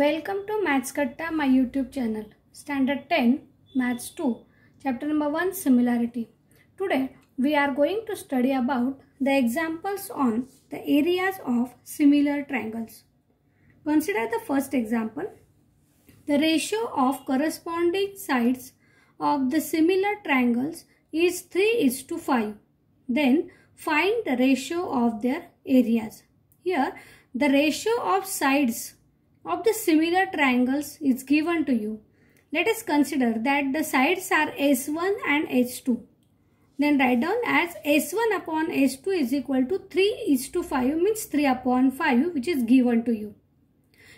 Welcome to Maths Katta, my YouTube channel. Standard 10, Maths 2, Chapter number 1, Similarity. Today, we are going to study about the examples on the areas of similar triangles. Consider the first example. The ratio of corresponding sides of the similar triangles is 3 is to 5. Then, find the ratio of their areas. Here, the ratio of sides of the similar triangles is given to you. Let us consider that the sides are S1 and S2. Then write down as S1 upon S2 is equal to 3 is to 5 means 3 upon 5 which is given to you.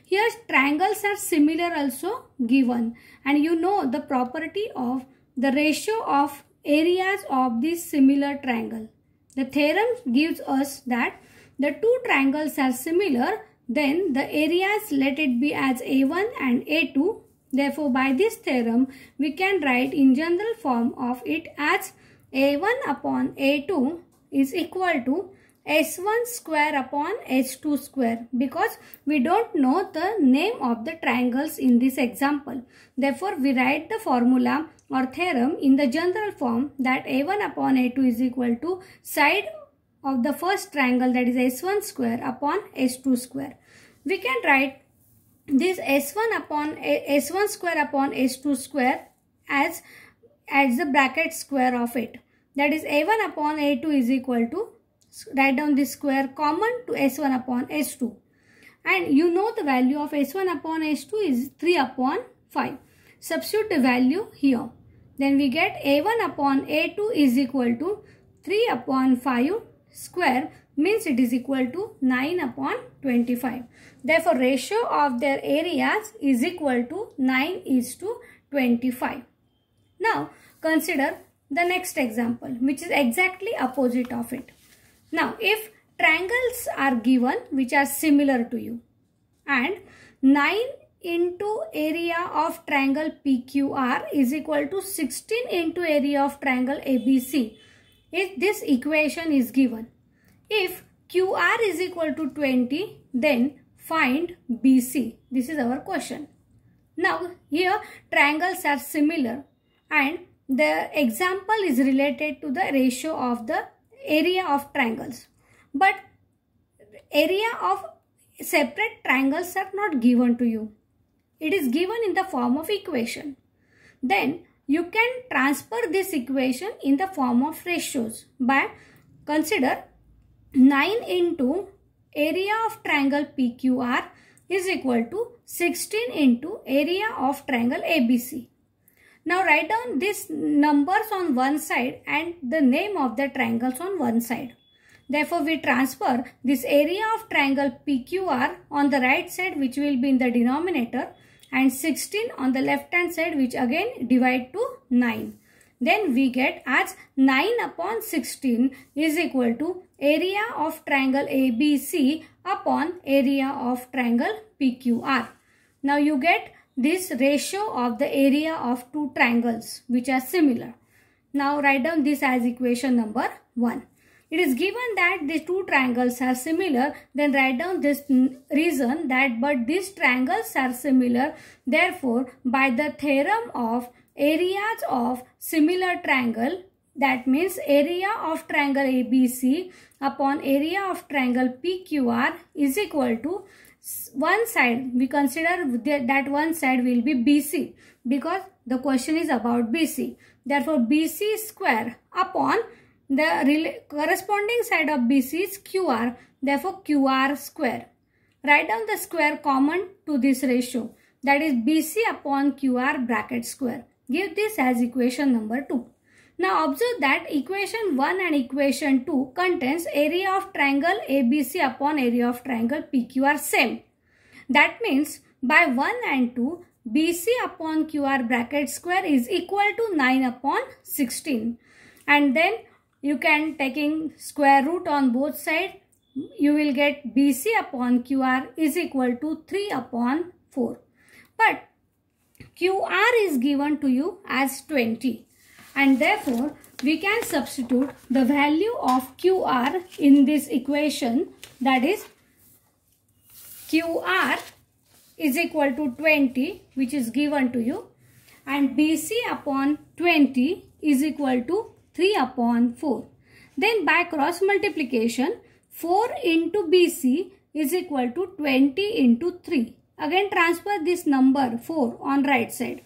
Here triangles are similar also given and you know the property of the ratio of areas of this similar triangle. The theorem gives us that the two triangles are similar then the areas let it be as A1 and A2. Therefore, by this theorem, we can write in general form of it as A1 upon A2 is equal to S1 square upon S2 square because we don't know the name of the triangles in this example. Therefore, we write the formula or theorem in the general form that A1 upon A2 is equal to side of the first triangle that is S1 square upon S2 square. We can write this S1 upon eh, S1 square upon S2 square as, as the bracket square of it. That is A1 upon A2 is equal to write down this square common to S1 upon S2. And you know the value of S1 upon S2 is 3 upon 5. Substitute the value here. Then we get A1 upon A2 is equal to 3 upon 5 square means it is equal to 9 upon 25. Therefore, ratio of their areas is equal to 9 is to 25. Now, consider the next example which is exactly opposite of it. Now, if triangles are given which are similar to you and 9 into area of triangle PQR is equal to 16 into area of triangle ABC. If this equation is given if QR is equal to 20, then find BC. This is our question. Now, here triangles are similar and the example is related to the ratio of the area of triangles. But area of separate triangles are not given to you. It is given in the form of equation. Then you can transfer this equation in the form of ratios by consider 9 into area of triangle PQR is equal to 16 into area of triangle ABC. Now write down these numbers on one side and the name of the triangles on one side. Therefore, we transfer this area of triangle PQR on the right side which will be in the denominator and 16 on the left hand side which again divide to 9 then we get as 9 upon 16 is equal to area of triangle ABC upon area of triangle PQR. Now you get this ratio of the area of two triangles which are similar. Now write down this as equation number 1. It is given that these two triangles are similar then write down this reason that but these triangles are similar therefore by the theorem of areas of similar triangle that means area of triangle ABC upon area of triangle PQR is equal to one side we consider that one side will be BC because the question is about BC therefore BC square upon the corresponding side of BC is QR therefore QR square write down the square common to this ratio that is BC upon QR bracket square Give this as equation number 2. Now observe that equation 1 and equation 2 contains area of triangle ABC upon area of triangle PQ are same. That means by 1 and 2 BC upon QR bracket square is equal to 9 upon 16 and then you can taking square root on both side you will get BC upon QR is equal to 3 upon 4. But QR is given to you as 20 and therefore we can substitute the value of QR in this equation that is QR is equal to 20 which is given to you and BC upon 20 is equal to 3 upon 4. Then by cross multiplication 4 into BC is equal to 20 into 3 Again transfer this number 4 on right side.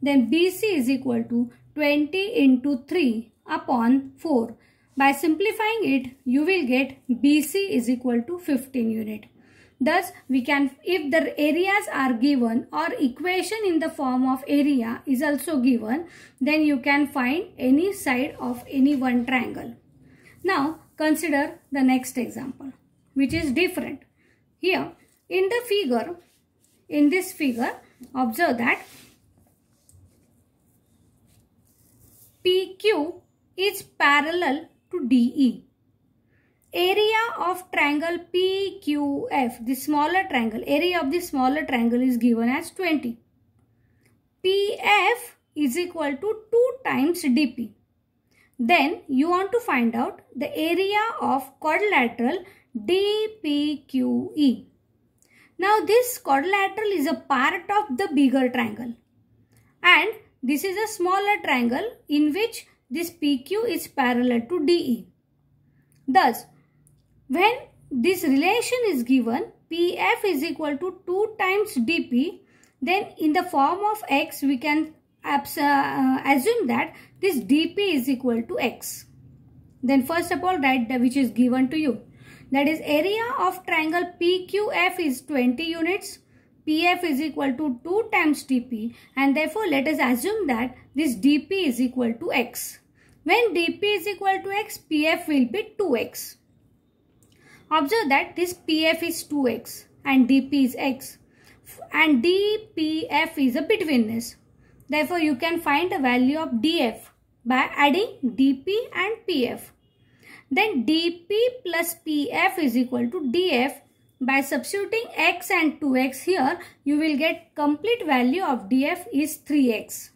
Then BC is equal to 20 into 3 upon 4. By simplifying it, you will get BC is equal to 15 unit. Thus, we can, if the areas are given or equation in the form of area is also given, then you can find any side of any one triangle. Now, consider the next example, which is different. Here, in the figure, in this figure, observe that PQ is parallel to DE. Area of triangle PQF, the smaller triangle, area of the smaller triangle is given as 20. PF is equal to 2 times DP. Then you want to find out the area of quadrilateral DPQE. Now this quadrilateral is a part of the bigger triangle and this is a smaller triangle in which this PQ is parallel to DE. Thus, when this relation is given, PF is equal to 2 times DP, then in the form of X, we can uh, assume that this DP is equal to X. Then first of all, write the which is given to you. That is area of triangle PQF is 20 units. PF is equal to 2 times DP and therefore let us assume that this DP is equal to X. When DP is equal to X, PF will be 2X. Observe that this PF is 2X and DP is X and DPF is a betweenness. Therefore, you can find the value of DF by adding DP and PF. Then dp plus pf is equal to df. By substituting x and 2x here, you will get complete value of df is 3x.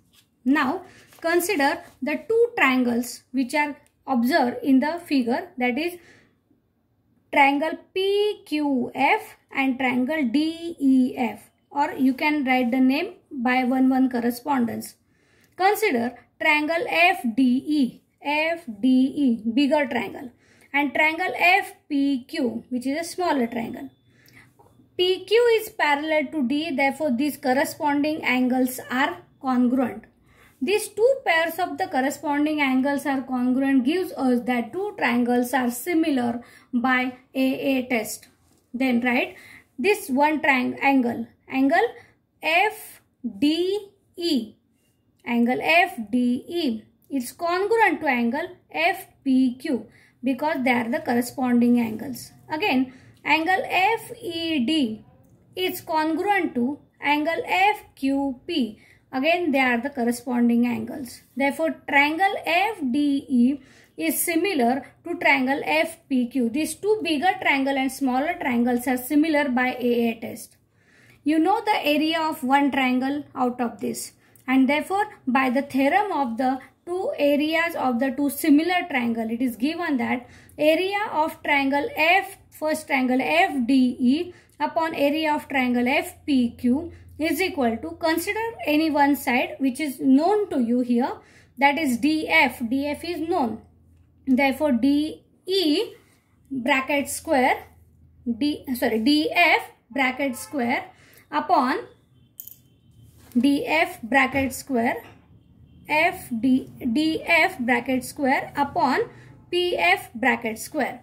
Now, consider the two triangles which are observed in the figure that is triangle PQF and triangle DEF or you can write the name by one one correspondence. Consider triangle FDE FDE, bigger triangle, and triangle FPQ, which is a smaller triangle. PQ is parallel to D, therefore these corresponding angles are congruent. These two pairs of the corresponding angles are congruent gives us that two triangles are similar by AA test. Then write this one triangle, angle FDE, angle FDE it's congruent to angle FPQ because they are the corresponding angles. Again, angle FED is congruent to angle FQP. Again, they are the corresponding angles. Therefore, triangle FDE is similar to triangle FPQ. These two bigger triangle and smaller triangles are similar by AA test. You know the area of one triangle out of this and therefore by the theorem of the two areas of the two similar triangle it is given that area of triangle f first triangle fde upon area of triangle fpq is equal to consider any one side which is known to you here that is df df is known therefore de bracket square d sorry df bracket square upon df bracket square f d df bracket square upon pf bracket square.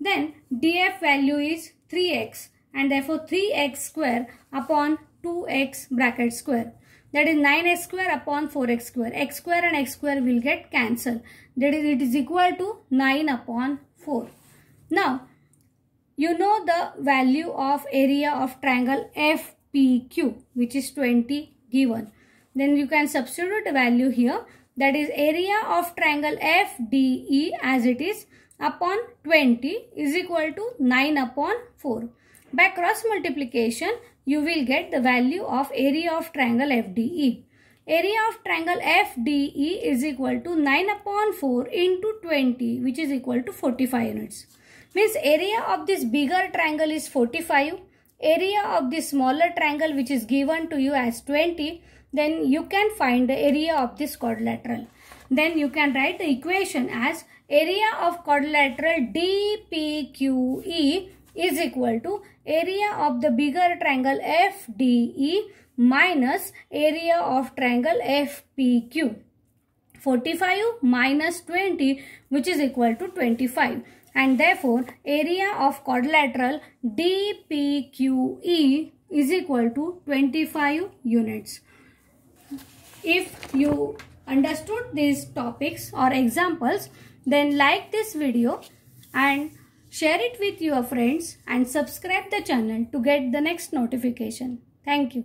Then df value is 3x and therefore 3x square upon 2x bracket square. That is 9x square upon 4x square. x square and x square will get cancelled. That is it is equal to 9 upon 4. Now you know the value of area of triangle FPQ which is 20 given. Then you can substitute a value here that is area of triangle FDE as it is upon 20 is equal to 9 upon 4. By cross multiplication, you will get the value of area of triangle FDE. Area of triangle FDE is equal to 9 upon 4 into 20 which is equal to 45 units. Means area of this bigger triangle is 45, area of this smaller triangle which is given to you as 20 then you can find the area of this quadrilateral. Then you can write the equation as area of quadrilateral DPQE is equal to area of the bigger triangle FDE minus area of triangle FPQ. 45 minus 20 which is equal to 25 and therefore area of quadrilateral DPQE is equal to 25 units. If you understood these topics or examples, then like this video and share it with your friends and subscribe the channel to get the next notification. Thank you.